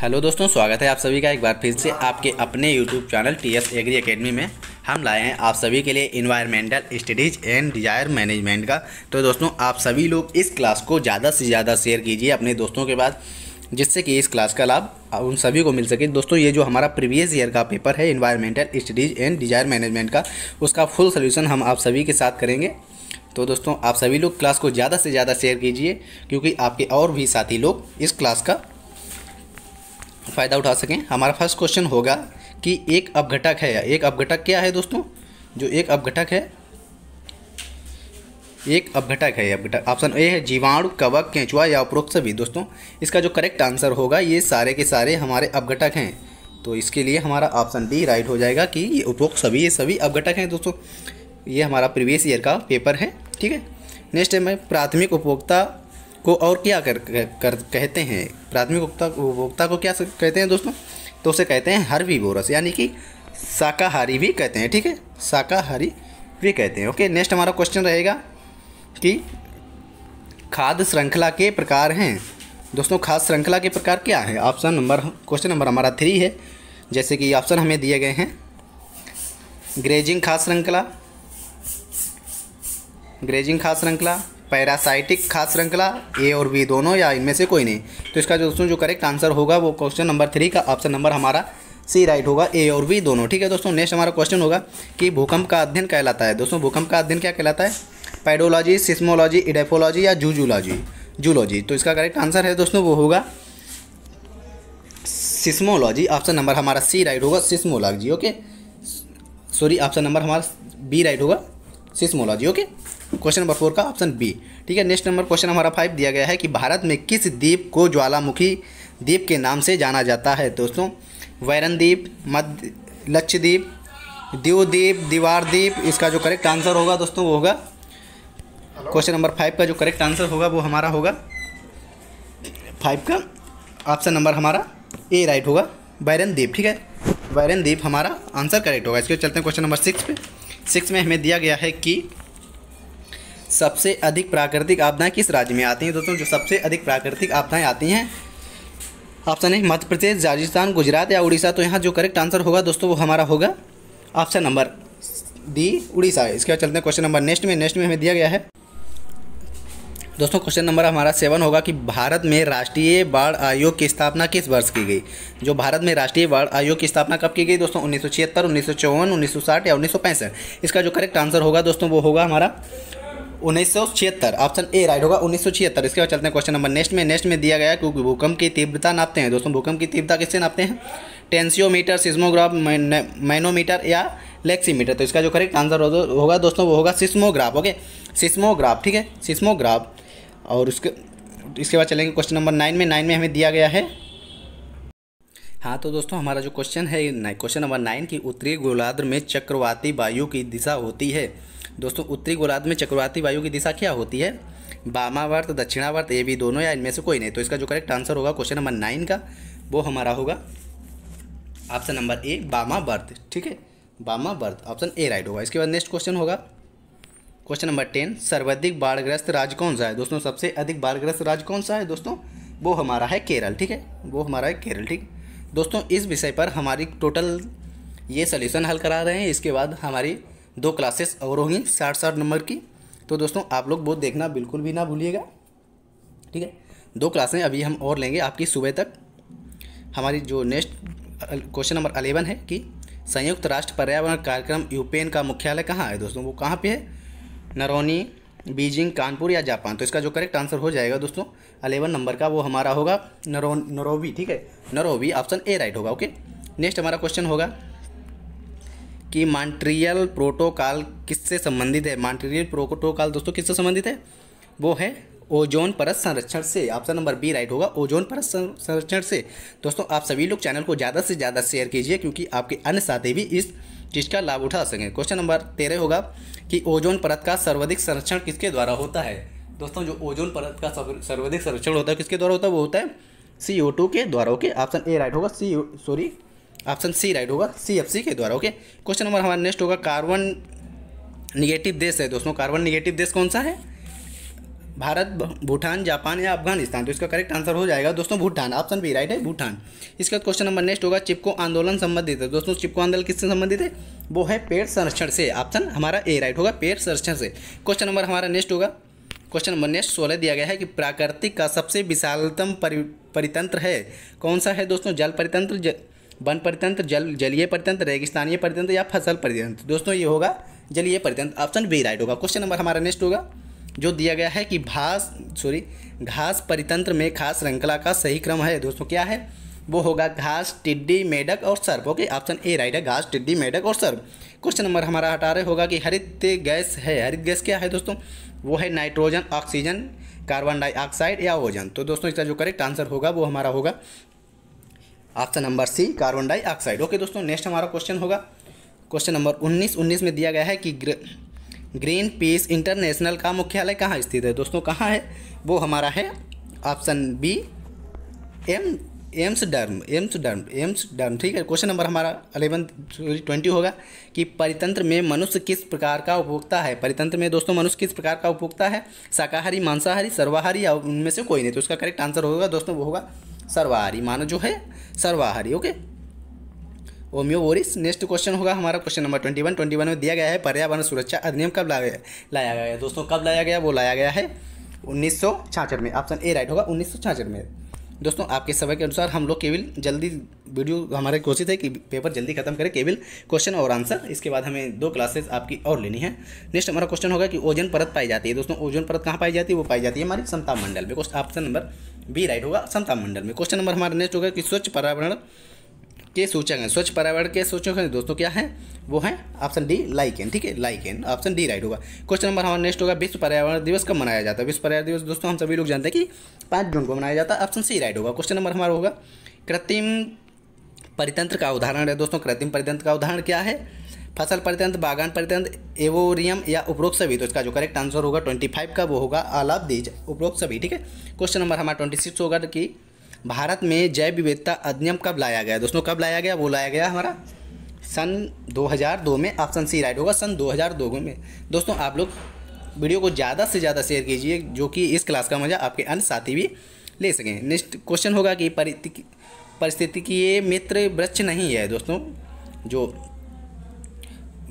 hello दोस्तों स्वागत है आप सभी का एक बार फिर से आपके अपने YouTube channel T S agri academy में हम लाए हैं आप सभी के लिए environmental studies and disaster management का तो दोस्तों आप सभी लोग इस क्लास को ज़्यादा से ज़्यादा शेयर कीजिए अपने दोस्तों के बाद जिससे कि इस क्लास का लाभ उन सभी को मिल सके दोस्तों ये जो हमारा प्रीवियस ईयर का पेपर है environmental studies and disaster management का उसका फुल सोल्यूशन हम आप सभी के साथ करेंगे तो दोस्तों आप सभी लोग क्लास को ज़्यादा से ज़्यादा शेयर कीजिए क्योंकि आपके और भी साथी लोग इस क्लास का फ़ायदा उठा सकें हमारा फर्स्ट क्वेश्चन होगा कि एक अपघटक है एक अपघटक क्या है दोस्तों जो एक अपघटक है एक अपघटक है अपघटक ऑप्शन ए है जीवाणु कवक केंचुआ या उपरोक्त सभी दोस्तों इसका जो करेक्ट आंसर होगा ये सारे के सारे हमारे अपघटक हैं तो इसके लिए हमारा ऑप्शन डी राइट हो जाएगा कि ये उपरोक्त सभी ये सभी अपघटक हैं दोस्तों ये हमारा प्रीवियस ईयर का पेपर है ठीक है नेक्स्ट है मैं प्राथमिक उपभोक्ता को और क्या कर, कर कहते हैं प्राथमिक उपभोक्ता को क्या कहते हैं दोस्तों तो उसे कहते हैं बोरस यानी कि शाकाहारी भी कहते हैं ठीक है शाकाहारी भी कहते हैं ओके नेक्स्ट हमारा क्वेश्चन रहेगा कि खाद्य श्रृंखला के प्रकार हैं दोस्तों खाद्य श्रृंखला के प्रकार क्या है ऑप्शन नंबर क्वेश्चन नंबर हमारा थ्री है जैसे कि ऑप्शन हमें दिए गए हैं ग्रेजिंग खाद्य श्रृंखला ग्रेजिंग खाद्य श्रृंखला पैरासाइटिक खास श्रृंखला ए और बी दोनों या इनमें से कोई नहीं तो इसका दोस्तों जो करेक्ट आंसर होगा वो क्वेश्चन नंबर थ्री का ऑप्शन नंबर हमारा सी राइट होगा ए और बी दोनों ठीक है दोस्तों नेक्स्ट हमारा क्वेश्चन होगा कि भूकंप का अध्ययन कहलाता है दोस्तों भूकंप का अध्ययन क्या कहलाता है पैडोलॉजी सिस्मोलॉजी इडेफोलॉजी या जूजूलॉजी जूलॉजी तो इसका करेक्ट आंसर है दोस्तों वो होगा सिस्मोलॉजी ऑप्शन नंबर हमारा सी राइट होगा seismology okay sorry option number हमारा बी राइट होगा seismology okay question number four का ऑप्शन बी ठीक है नेक्स्ट नंबर क्वेश्चन हमारा फाइव दिया गया है कि भारत में किस द्वीप को ज्वालामुखी द्वीप के नाम से जाना जाता है दोस्तों वैरन द्वीप मध्य लक्षद्वीप दीवद्वीप दीवार द्वीप इसका जो करेक्ट आंसर होगा दोस्तों वो होगा क्वेश्चन नंबर फाइव का जो करेक्ट आंसर होगा वो हमारा होगा फाइव का ऑप्शन नंबर हमारा ए राइट होगा वैरन द्वीप ठीक है वैरन द्वीप हमारा आंसर करेक्ट होगा इसके चलते हैं क्वेश्चन नंबर सिक्स पे सिक्स में हमें दिया गया है कि सबसे अधिक प्राकृतिक आपदाएं किस राज्य में आती हैं दोस्तों जो सबसे अधिक प्राकृतिक आपदाएं आती हैं ऑप्शन है मध्य प्रदेश राजस्थान गुजरात या उड़ीसा तो यहाँ जो करेक्ट आंसर होगा दोस्तों वो हमारा होगा ऑप्शन नंबर डी उड़ीसा इसके बाद चलते हैं क्वेश्चन नंबर नेक्स्ट में नेक्स्ट में हमें दिया गया है दोस्तों क्वेश्चन नंबर हमारा सेवन होगा कि भारत में राष्ट्रीय बाढ़ आयोग की स्थापना किस वर्ष की गई जो भारत में राष्ट्रीय बाढ़ आयोग की स्थापना कब की गई दोस्तों उन्नीस सौ छिहत्तर उन्नीस सौ चौवन उन्नीस सौ साठ या उन्नीस सौ पैंसठ इसका जो करेक्ट आंसर होगा दोस्तों वो होगा हमारा उन्नीस ऑप्शन ए राइट होगा उन्नीस इसके बाद चलते हैं क्वेश्चन नंबर नेक्स्ट में नेक्स्ट में दिया गया क्योंकि भूकंप की तीव्रता नापते हैं दोस्तों भूकंप की तीव्रता किससे नापते हैं टेंसियोमीटर सिस्मोग्राफ मैनोमीटर या लेक्सीमीटर तो इसका जो करेक्ट आंसर होगा दोस्तों वो होगा सिस्मोग्राफ ओके सिस्मोग्राफ ठीक है सिस्मोग्राफ और उसके इसके बाद चलेंगे क्वेश्चन नंबर नाइन में नाइन में हमें दिया गया है हाँ तो दोस्तों हमारा जो क्वेश्चन है क्वेश्चन नंबर नाइन की उत्तरी गोलार्ध में चक्रवाती वायु की दिशा होती है दोस्तों उत्तरी गोलार्ध में चक्रवाती वायु की दिशा क्या होती है बामावर्त दक्षिणावर्त ये भी दोनों या इनमें से कोई नहीं तो इसका जो करेक्ट आंसर होगा क्वेश्चन नंबर नाइन का वो हमारा होगा ऑप्शन नंबर ए बामावर्त ठीक है बामावर्त ऑप्शन ए राइट होगा इसके बाद नेक्स्ट क्वेश्चन होगा क्वेश्चन नंबर टेन सर्वाधिक बाढ़ग्रस्त राज्य कौन सा है दोस्तों सबसे अधिक बाढ़ग्रस्त राज्य कौन सा है दोस्तों वो हमारा है केरल ठीक है वो हमारा है केरल ठीक दोस्तों इस विषय पर हमारी टोटल ये सोल्यूशन हल करा रहे हैं इसके बाद हमारी दो क्लासेस और होंगी साठ साठ नंबर की तो दोस्तों आप लोग वो देखना बिल्कुल भी ना भूलिएगा ठीक है दो क्लासें अभी हम और लेंगे आपकी सुबह तक हमारी जो नेक्स्ट क्वेश्चन नंबर अलेवन है कि संयुक्त राष्ट्र पर्यावरण कार्यक्रम यूपेन का मुख्यालय कहाँ है दोस्तों वो कहाँ पे है नरौनी बीजिंग कानपुर या जापान तो इसका जो करेक्ट आंसर हो जाएगा दोस्तों अलेवन नंबर का वो हमारा होगा नरो नरोवी ठीक है नरोवी ऑप्शन ए राइट होगा ओके नेक्स्ट हमारा क्वेश्चन होगा कि मॉन्ट्रियल प्रोटोकॉल किससे संबंधित है मॉन्ट्रियल प्रोटोकॉल दोस्तों किससे संबंधित है वो है ओजोन परत संरक्षण से ऑप्शन नंबर बी राइट होगा ओजोन परत संरक्षण से दोस्तों आप सभी लोग चैनल को ज़्यादा से ज़्यादा शेयर कीजिए क्योंकि आपके अन्य साथी भी इस चीज़ का लाभ उठा सकें क्वेश्चन नंबर तेरह होगा कि ओजोन परत का सर्वाधिक संरक्षण किसके द्वारा होता है दोस्तों जो ओजोन परत का सर्वाधिक संरक्षण होता है किसके द्वारा होता है वो होता है सी के द्वारा ओके ऑप्शन ए राइट होगा C sorry option C right होगा सी एफ सी के द्वारा ओके क्वेश्चन नंबर हमारा नेक्स्ट होगा कार्बन निगेटिव देश है दोस्तों कार्बन निगेटिव देश कौन सा है भारत भूटान जापान या अफगानिस्तान तो इसका करेक्ट आंसर हो जाएगा दोस्तों भूटान ऑप्शन बी राइट है भूटान इसके बाद क्वेश्चन नंबर नेक्स्ट होगा चिपको आंदोलन संबंधित है दोस्तों चिपको आंदोलन किससे संबंधित है वो है पेड़ संरक्षण से ऑप्शन हमारा ए राइट होगा पेड़ संरक्षण से क्वेश्चन नंबर हमारा नेक्स्ट होगा क्वेश्चन नंबर नेक्स्ट सोलह दिया गया है कि प्राकृतिक का सबसे विशालतम परि परितंत्र है कौन सा है दोस्तों जल परितंत्र वन परितंत्र जल जलीय परितंत्र रेगिस्तानीय परितंत्र या फसल परितंत्र दोस्तों ये होगा जलीय परितंत्र ऑप्शन बी राइट होगा क्वेश्चन नंबर हमारा नेक्स्ट होगा जो दिया गया है कि भास सॉरी घास परितंत्र में खास श्रृंखला का सही क्रम है दोस्तों क्या है वो होगा घास टिड्डी मेढक और सर्प ओके ऑप्शन ए राइट है घास टिड्डी मेढक और सर्प क्वेश्चन नंबर हमारा अठारह होगा कि हरित गैस है हरित गैस क्या है दोस्तों वो है नाइट्रोजन ऑक्सीजन कार्बन डाइऑक्साइड या ओजन तो दोस्तों इसका जो करेक्ट आंसर होगा वो हमारा होगा option number C carbon dioxide okay दोस्तों नेक्स्ट हमारा क्वेश्चन होगा क्वेश्चन नंबर 19 19 में दिया गया है कि ग्र, ग्रीन पीस इंटरनेशनल का मुख्यालय कहाँ स्थित है दोस्तों कहाँ है वो हमारा है ऑप्शन बी एम एम्स डर्म एम्स डर्म एम्स डर्म ठीक है क्वेश्चन नंबर हमारा अलेवन ट्वेंटी होगा कि परितंत्र में मनुष्य किस प्रकार का उपभोक्ता है परितंत्र में दोस्तों मनुष्य किस प्रकार का उपभोक्ता है शाकाहारी मांसाहारी सर्वाहारी या उनमें से कोई नहीं तो उसका करेक्ट आंसर होगा दोस्तों वो होगा सर्वाहारी मानो जो है सर्वाहारी ओके ओमियोबोरिस नेक्स्ट क्वेश्चन होगा हमारा question number twenty one twenty one में दिया गया है पर्यावरण सुरक्षा अधिनियम कब लाया गया लाया गया दोस्तों कब लाया गया वो लाया गया है उन्नीस में ऑप्शन ए राइट होगा उन्नीस में दोस्तों आपके समय के अनुसार हम लोग केवल जल्दी वीडियो हमारे कोशिश है कि पेपर जल्दी खत्म करें केवल क्वेश्चन और आंसर इसके बाद हमें दो क्लासेस आपकी और लेनी है नेक्स्ट हमारा क्वेश्चन होगा कि ओजन परत पाई जाती है दोस्तों ओजन परत कहाँ पाई जाती है वो पाई जाती है हमारी संताप मंडल में question option number B right होगा संताप मंडल में क्वेश्चन नंबर हमारा नेक्स्ट होगा कि स्वच्छ पर्यावरण के सूचक हैं स्वच्छ पर्यावरण के सूचक हैं दोस्तों क्या है वो है ऑप्शन डी लाइक एन ठीक है lichen option D right होगा क्वेश्चन नंबर हमारा नेक्स्ट होगा विश्व पर्यावरण दिवस कब मनाया जाता है विश्व पर्यावरण दिवस दोस्तों हम सभी लोग जानते हैं कि पाँच जून को मनाया जाता है ऑप्शन सी राइट होगा क्वेश्चन नंबर हमारा होगा कृत्रिम परितंत्र का उदाहरण है दोस्तों कृत्रिम परितंत्र का उदाहरण क्या है फसल परितंत्र बागान परितंत्र एवोरियम या उपरोक्त सभी तो इसका जो करेक्ट आंसर होगा ट्वेंटी फाइव का वो होगा आल दीज उपरोक्त सभी ठीक है क्वेश्चन नंबर हमारा ट्वेंटी सिक्स होगा कि भारत में जैव विविधता अधिनियम कब लाया गया दोस्तों कब लाया गया वो लाया गया हमारा सन 2002 में ऑप्शन सी राइट होगा सन 2002 में दोस्तों आप लोग वीडियो को ज़्यादा से ज़्यादा शेयर कीजिए जो कि इस क्लास का मज़ा आपके अन्य साथी भी ले सकें नेक्स्ट क्वेश्चन होगा कि परिस्थिति परिस्थितिकीय मित्र वृक्ष नहीं है दोस्तों जो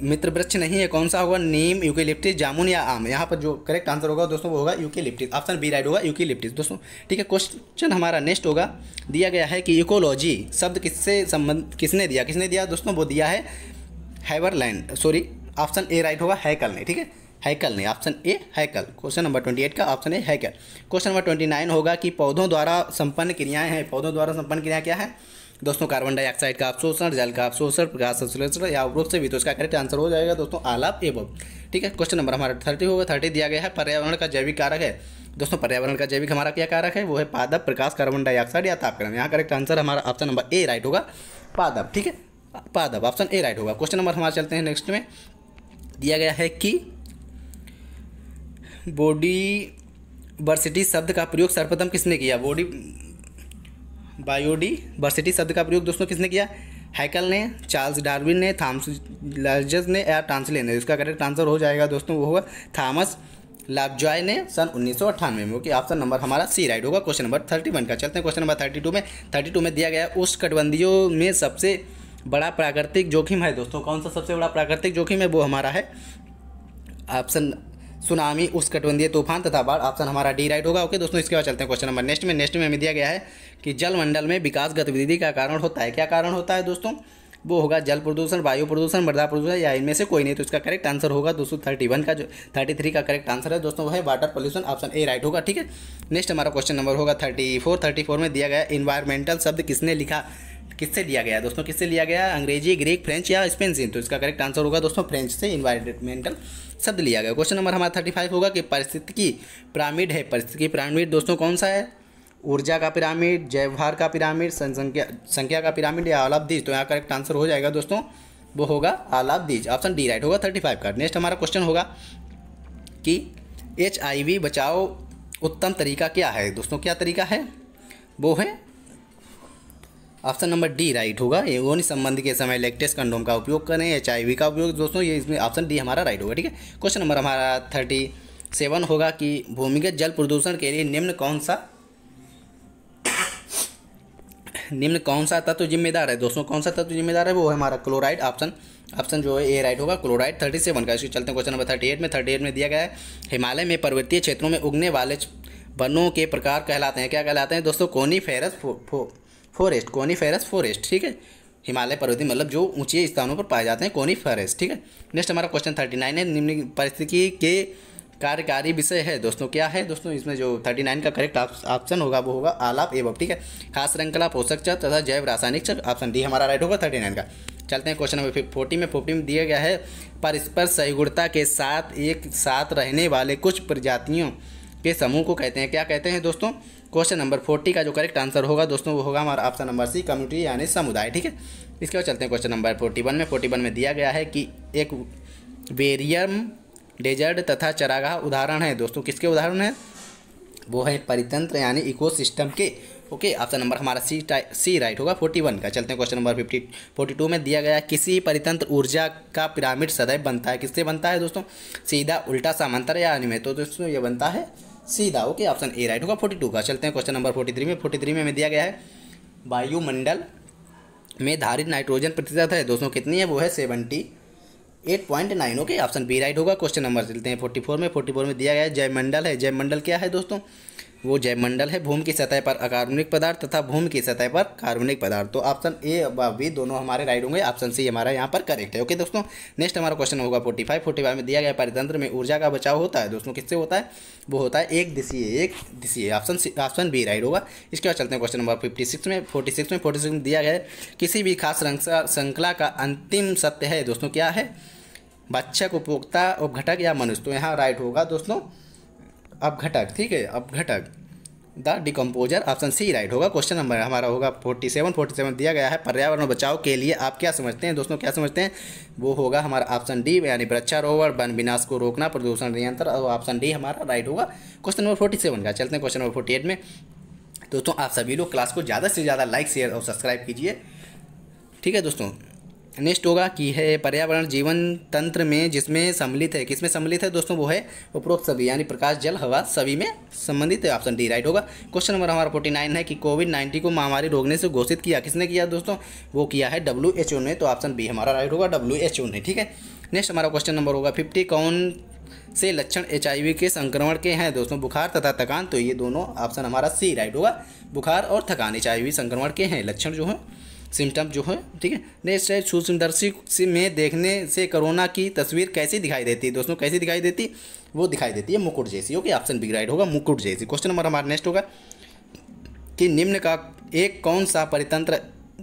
मित्र वृक्ष नहीं है कौन सा होगा नीम यूकेलिप्टिस जामुन या आम यहाँ पर जो करेक्ट आंसर होगा दोस्तों वो होगा यूकेलिप्टिस ऑप्शन बी राइट होगा यूकेलिप्टिस दोस्तों ठीक है क्वेश्चन हमारा नेक्स्ट होगा दिया गया है कि इकोलॉजी शब्द किससे संबंध किसने दिया किसने दिया दोस्तों वो दिया है हैवरलैंड सॉरी ऑप्शन ए राइट होगा हैकल ने ठीक है हैकल ने option A Haeckel question number twenty eight का option A Haeckel question number twenty nine होगा कि पौधों द्वारा संपन्न क्रियाएं हैं पौधों द्वारा संपन्न क्रिया क्या है दोस्तों कार्बन डाइऑक्साइड का अवशोषण जल का अवशोषण प्रकाश संश्लेषण या उपरोक्त से भी तो इसका करेक्ट आंसर हो जाएगा दोस्तों आलाप एवं ठीक है क्वेश्चन नंबर हमारा थर्टी होगा थर्टी दिया गया है पर्यावरण का जैविक कारक है दोस्तों पर्यावरण का जैविक हमारा क्या कारक है वो है पादप प्रकाश कार्बन डाइऑक्साइड या तापक्रम यहाँ करेक्ट आंसर हमारा ऑप्शन नंबर ए राइट होगा पादप ठीक है पादप ऑप्शन ए राइट होगा क्वेश्चन नंबर हमारे चलते हैं नेक्स्ट में दिया गया है कि बॉडी बर्सिटी शब्द का प्रयोग सर्वप्रथम किसने किया बॉडी वर्सिटी शब्द का प्रयोग दोस्तों किसने किया हैकल ने चार्ल्स डार्विन ने थॉमस लार्जस ने या टांसले ने इसका करेक्ट आंसर हो जाएगा दोस्तों वो होगा थॉमस लाबजॉय ने सन उन्नीस सौ अट्ठानवे में ओके ऑप्शन नंबर हमारा सी राइट होगा क्वेश्चन नंबर थर्टी वन का चलते हैं क्वेश्चन नंबर थर्टी टू में थर्टी टू में दिया गया उस कटबंदियों में सबसे बड़ा प्राकृतिक जोखिम है दोस्तों कौन सा सबसे बड़ा प्राकृतिक जोखिम है वो हमारा है ऑप्शन सुनामी उस कटबंधीय तूफान तथा बाढ़ ऑप्शन हमारा डी राइट होगा ओके दोस्तों इसके बाद चलते हैं क्वेश्चन नंबर नेक्स्ट में नेक्स्ट में हमें दिया गया है कि जलमंडल में विकास गतिविधि का कारण होता है क्या कारण होता है दोस्तों वो होगा जल प्रदूषण वायु प्रदूषण मृदा प्रदूषण या इनमें से कोई नहीं तो इसका करेक्ट आंसर होगा दोस्तों थर्टी वन का जो थर्टी थ्री का करेक्ट आंसर है दोस्तों वो है water pollution option A right होगा ठीक है नेक्स्ट हमारा क्वेश्चन नंबर होगा थर्टी फोर थर्टी फोर में दिया गया इन्वायरमेंटल शब्द किसने लिखा किससे लिया गया दोस्तों किससे लिया गया अंग्रेजी ग्रीक फ्रेंच या स्पेनिशियन तो इसका करेक्ट आंसर होगा दोस्तों फ्रेंच से इन्वायरमेंटल शब्द लिया गया क्वेश्चन नंबर हमारा थर्टी फाइव होगा कि परिस्थिति पिरामिड है परिस्थिति पिरामिड दोस्तों कौन सा है ऊर्जा का पिरामिड जयभार का पिरामिड संख्या संख्या का पिरामिड या दीज तो यहाँ करेक्ट आंसर हो जाएगा दोस्तों वो होगा दीज ऑप्शन डी राइट होगा थर्टी फाइव का नेक्स्ट हमारा क्वेश्चन होगा कि एच बचाओ उत्तम तरीका क्या है दोस्तों क्या तरीका है वो है ऑप्शन नंबर डी राइट होगा योनि संबंध के समय लेक्टेस्ट कंडोम का उपयोग करें एच का उपयोग दोस्तों ये इसमें ऑप्शन डी हमारा राइट होगा ठीक है क्वेश्चन नंबर हमारा थर्टी सेवन होगा कि भूमिगत जल प्रदूषण के लिए निम्न कौन सा निम्न कौन सा तत्व तो जिम्मेदार है दोस्तों कौन सा तत्व तो जिम्मेदार है वो है हमारा क्लोराइड ऑप्शन ऑप्शन जो है ए राइट होगा क्लोराइड थर्टी सेवन का इसके चलते हैं क्वेश्चन नंबर थर्टी एट में थर्टी एट में दिया गया है हिमालय में पर्वतीय क्षेत्रों में उगने वाले वनों के प्रकार कहलाते हैं क्या कहलाते हैं दोस्तों coniferous fo, fo, forest coniferous forest ठीक है हिमालय पर्वती मतलब जो ऊंचे स्थानों पर पाए जाते हैं फॉरेस्ट ठीक है नेक्स्ट हमारा क्वेश्चन थर्टी नाइन है निम्न परिस्थिति के कार्यकारी विषय है दोस्तों क्या है दोस्तों इसमें जो थर्टी नाइन का करेक्ट ऑप्शन होगा वो होगा आलाप एवं ठीक है खास रंगकला पोषक चर तथा जैव रासायनिक चर ऑप्शन डी हमारा राइट होगा थर्टी नाइन का चलते हैं क्वेश्चन नंबर फोर्टी में फोर्टी में दिया गया है परस्पर सहगुणता के साथ एक साथ रहने वाले कुछ प्रजातियों के समूह को कहते हैं क्या कहते हैं दोस्तों क्वेश्चन नंबर फोर्टी का जो करेक्ट आंसर होगा दोस्तों वो होगा हमारा ऑप्शन नंबर सी कम्युनिटी यानी समुदाय ठीक है इसके बाद चलते हैं क्वेश्चन नंबर फोर्टी वन में फोर्टी वन में दिया गया है कि एक वेरियम डेजर्ट तथा चरागाह उदाहरण है दोस्तों किसके उदाहरण है वो है परितंत्र यानी इकोसिस्टम के ओके ऑप्शन नंबर हमारा सी सी राइट होगा फोर्टी वन का चलते हैं question number fifty forty two में दिया गया किसी परितंत्र ऊर्जा का पिरामिड सदैव बनता है किससे बनता है दोस्तों सीधा उल्टा सामांतर या अनिमय तो दोस्तों ये बनता है सीधा ओके ऑप्शन ए राइट होगा फोर्टी टू का चलते हैं क्वेश्चन नंबर फोर्टी थ्री में फोर्टी थ्री में हमें दिया गया है वायुमंडल में धारित नाइट्रोजन प्रतिशत है दोस्तों कितनी है वो है seventy eight point nine okay option B right होगा क्वेश्चन नंबर चलते हैं फोर्टी फोर में फोर्टी फोर में दिया गया है जयमंडल है जयमंडल क्या है दोस्तों वो जयमंडल है भूमि की सतह पर अकार्बनिक पदार्थ तथा भूमि की सतह पर कार्बनिक पदार्थ तो ऑप्शन ए और बी दोनों हमारे राइट होंगे ऑप्शन सी हमारा यहाँ पर करेक्ट है ओके दोस्तों नेक्स्ट हमारा क्वेश्चन होगा फोर्टी फाइव फोर्टी फाइव में दिया गया परितंत्र में ऊर्जा का बचाव होता है दोस्तों किससे होता है वो होता है एक दिशीय एक दिशीय option C option B right होगा इसके बाद चलते हैं क्वेश्चन नंबर फिफ्टी सिक्स में फोर्टी सिक्स में फोर्टी सिक्स में दिया गया किसी भी खास श्रृंखला का अंतिम सत्य है दोस्तों क्या है बच्चक उपभोक्ता उपघटक या मनुष्य तो यहाँ राइट होगा दोस्तों अपघटक ठीक है अपघटक the decomposer option C right होगा क्वेश्चन नंबर हमारा होगा फोर्टी सेवन फोर्टी सेवन दिया गया है पर्यावरण बचाव के लिए आप क्या समझते हैं दोस्तों क्या समझते हैं वो होगा हमारा ऑप्शन डी यानी वृक्षारोहण वन विनाश को रोकना प्रदूषण नियंत्रण और ऑप्शन डी हमारा राइट होगा क्वेश्चन नंबर फोर्टी सेवन का चलते हैं क्वेश्चन नंबर फोर्टी एट में दोस्तों आप सभी लोग क्लास को ज़्यादा से ज़्यादा लाइक शेयर और सब्सक्राइब कीजिए ठीक है दोस्तों नेक्स्ट होगा कि है पर्यावरण जीवन तंत्र में जिसमें सम्मिलित है किसमें सम्मिलित है दोस्तों वो है उपरोक्त सभी यानी प्रकाश जल हवा सभी में संबंधित है ऑप्शन डी राइट होगा क्वेश्चन नंबर हमारा फोर्टी नाइन है कि कोविड नाइन्टीन को महामारी रोकने से घोषित किया किसने किया दोस्तों वो किया है डब्ल्यू एच ओ ने तो ऑप्शन बी हमारा राइट होगा डब्ल्यू एच ओ ने ठीक है नेक्स्ट हमारा क्वेश्चन नंबर होगा फिफ्टी कौन से लक्षण एच के संक्रमण के हैं दोस्तों बुखार तथा थकान तो ये दोनों ऑप्शन हमारा सी राइट होगा बुखार और थकान एच संक्रमण के हैं लक्षण जो है सिम्टम जो है ठीक है नेक्स्ट है सूक्ष्मदर्शी से में देखने से कोरोना की तस्वीर कैसी दिखाई देती है दोस्तों कैसी दिखाई देती वो दिखाई देती है मुकुट जैसी ओके ऑप्शन बी राइट होगा मुकुट जैसी क्वेश्चन नंबर हमारा नेक्स्ट होगा कि निम्न का एक कौन सा परितंत्र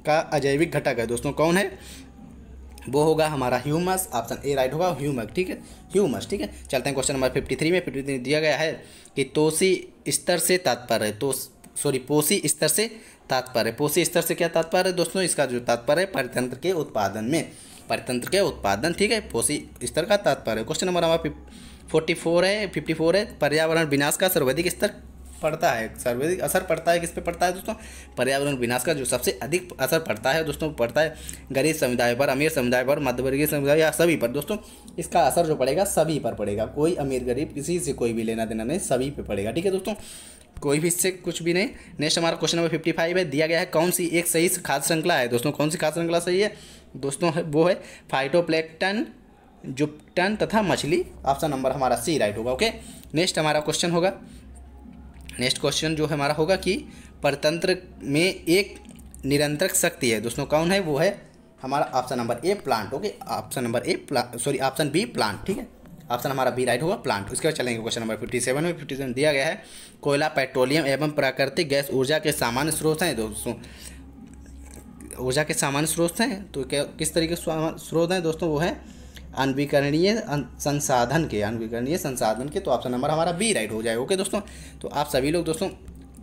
का अजैविक घटक है दोस्तों कौन है वो होगा हमारा ह्यूमस ऑप्शन ए राइट होगा ह्यूमक ठीक है ह्यूमस ठीक है चलते हैं क्वेश्चन नंबर फिफ्टी थ्री में फिफ्टी थ्री दिया गया है कि तोसी स्तर से तात्पर्य तो सॉरी पोसी स्तर से तात्पर्य पोषी स्तर से क्या तात्पर्य है दोस्तों इसका जो तात्पर्य है परितंत्र के उत्पादन में परितंत्र के उत्पादन ठीक है पोषी स्तर का तात्पर्य क्वेश्चन नंबर हमारा फोर्टी फोर है फिफ्टी फोर है पर्यावरण विनाश का सर्वाधिक स्तर पड़ता है सर्वाधिक असर पड़ता है किस पे पड़ता है दोस्तों पर्यावरण विनाश का जो सबसे अधिक असर पड़ता है दोस्तों पड़ता है गरीब समुदाय पर अमीर समुदाय पर मध्यवर्गीय समुदाय या सभी पर दोस्तों इसका असर जो पड़ेगा सभी पर पड़ेगा कोई अमीर गरीब किसी से कोई भी लेना देना नहीं सभी पर पड़ेगा ठीक है दोस्तों कोई भी इससे कुछ भी नहीं नेक्स्ट हमारा क्वेश्चन नंबर फिफ्टी फाइव है दिया गया है कौन सी एक सही खाद्य श्रृंखला है दोस्तों कौन सी खाद्य श्रृंखला सही है दोस्तों वो है फाइटोप्लेक्टन जुप्टन तथा मछली ऑप्शन नंबर हमारा सी राइट होगा ओके नेक्स्ट हमारा क्वेश्चन होगा नेक्स्ट क्वेश्चन जो हमारा होगा कि परतंत्र में एक निरंतर शक्ति है दोस्तों कौन है वो है हमारा option number A plant okay option number A sorry option B plant ठीक है ऑप्शन हमारा बी राइट होगा प्लांट उसके बाद चलेंगे क्वेश्चन नंबर फिफ्टी सेवन में फिफ्टी सेवन दिया गया है कोयला पेट्रोलियम एवं प्राकृतिक गैस ऊर्जा के सामान्य स्रोत हैं दोस्तों ऊर्जा के सामान्य स्रोत हैं तो क्या किस तरीके स्रोत हैं दोस्तों वो है अनवीकरणीय संसाधन के अनवीकरणीय संसाधन के तो ऑप्शन नंबर हमारा बी राइट हो जाए ओके दोस्तों तो आप सभी लोग दोस्तों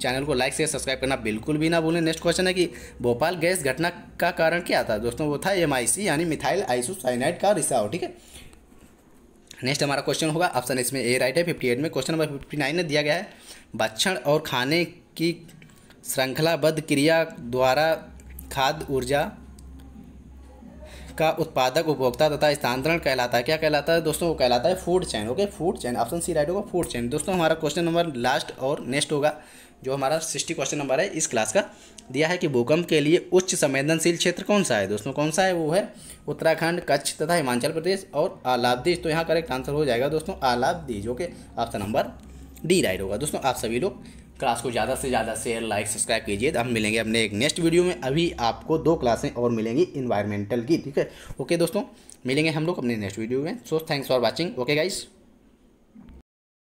चैनल को लाइक से सब्सक्राइब करना बिल्कुल भी ना भूलें नेक्स्ट क्वेश्चन है कि भोपाल गैस घटना का कारण क्या था दोस्तों वो था एम यानी मिथाइल आइसोसाइनाइड का रिसाव ठीक है नेक्स्ट हमारा क्वेश्चन होगा ऑप्शन इसमें ए राइट है फिफ्टी एट में क्वेश्चन नंबर फिफ्टी नाइन में दिया गया है भक्षण और खाने की श्रृंखलाबद्ध क्रिया द्वारा खाद्य ऊर्जा का उत्पादक उपभोक्ता तथा स्थानांतरण कहलाता है क्या कहलाता है दोस्तों वो कहलाता है food chain okay food chain option C right होगा फूड चैन दोस्तों हमारा क्वेश्चन नंबर लास्ट और नेक्स्ट होगा जो हमारा सिक्सटी क्वेश्चन नंबर है इस क्लास का दिया है कि भूकंप के लिए उच्च संवेदनशील क्षेत्र कौन सा है दोस्तों कौन सा है वो है उत्तराखंड कच्छ तथा हिमाचल प्रदेश और आलाबदीज तो यहाँ करेक्ट आंसर हो जाएगा दोस्तों आलाबदीज okay option number D right होगा दोस्तों आप सभी लोग क्लास को ज़्यादा से ज़्यादा शेयर लाइक सब्सक्राइब कीजिए तो हम मिलेंगे अपने एक नेक्स्ट वीडियो में अभी आपको दो क्लासें और मिलेंगी इन्वायरमेंटल की ठीक है ओके दोस्तों मिलेंगे हम लोग अपने नेक्स्ट वीडियो में so thanks for watching okay guys